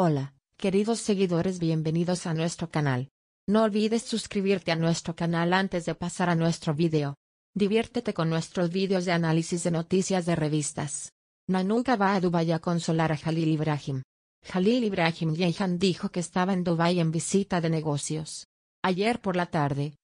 Hola, queridos seguidores, bienvenidos a nuestro canal. No olvides suscribirte a nuestro canal antes de pasar a nuestro video. Diviértete con nuestros vídeos de análisis de noticias de revistas. No va a Dubái a consolar a Jalil Ibrahim. Jalil Ibrahim Yehan dijo que estaba en Dubái en visita de negocios. Ayer por la tarde,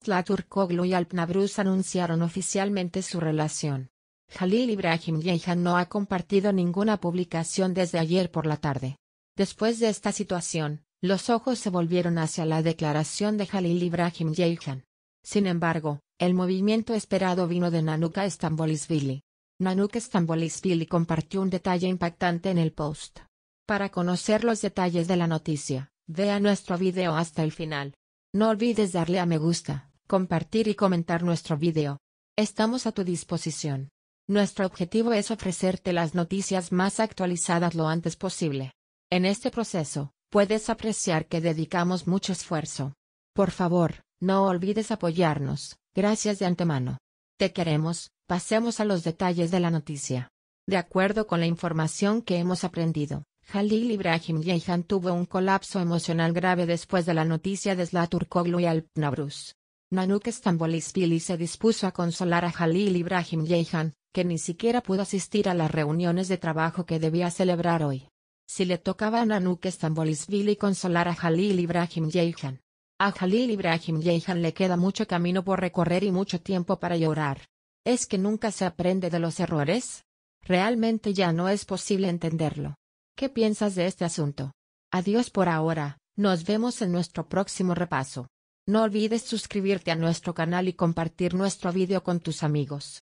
Koglu y Alpnabrus anunciaron oficialmente su relación. Jalil Ibrahim Yehan no ha compartido ninguna publicación desde ayer por la tarde. Después de esta situación, los ojos se volvieron hacia la declaración de Halil Ibrahim Yeihan. Sin embargo, el movimiento esperado vino de Nanuka Stambolisvili. Nanuka Stambolisvili compartió un detalle impactante en el post. Para conocer los detalles de la noticia, vea nuestro video hasta el final. No olvides darle a me gusta, compartir y comentar nuestro video. Estamos a tu disposición. Nuestro objetivo es ofrecerte las noticias más actualizadas lo antes posible. En este proceso, puedes apreciar que dedicamos mucho esfuerzo. Por favor, no olvides apoyarnos, gracias de antemano. Te queremos, pasemos a los detalles de la noticia. De acuerdo con la información que hemos aprendido, Halil Ibrahim Yehan tuvo un colapso emocional grave después de la noticia de Slaturkoglu y Alpnabrus. Navruz. Nanuk Stambolispili se dispuso a consolar a Halil Ibrahim Yehan, que ni siquiera pudo asistir a las reuniones de trabajo que debía celebrar hoy. Si le tocaba a Nanuk Stambolisville y consolar a Jalil Ibrahim Yehan. A Jalil Ibrahim Yehan le queda mucho camino por recorrer y mucho tiempo para llorar. ¿Es que nunca se aprende de los errores? Realmente ya no es posible entenderlo. ¿Qué piensas de este asunto? Adiós por ahora, nos vemos en nuestro próximo repaso. No olvides suscribirte a nuestro canal y compartir nuestro video con tus amigos.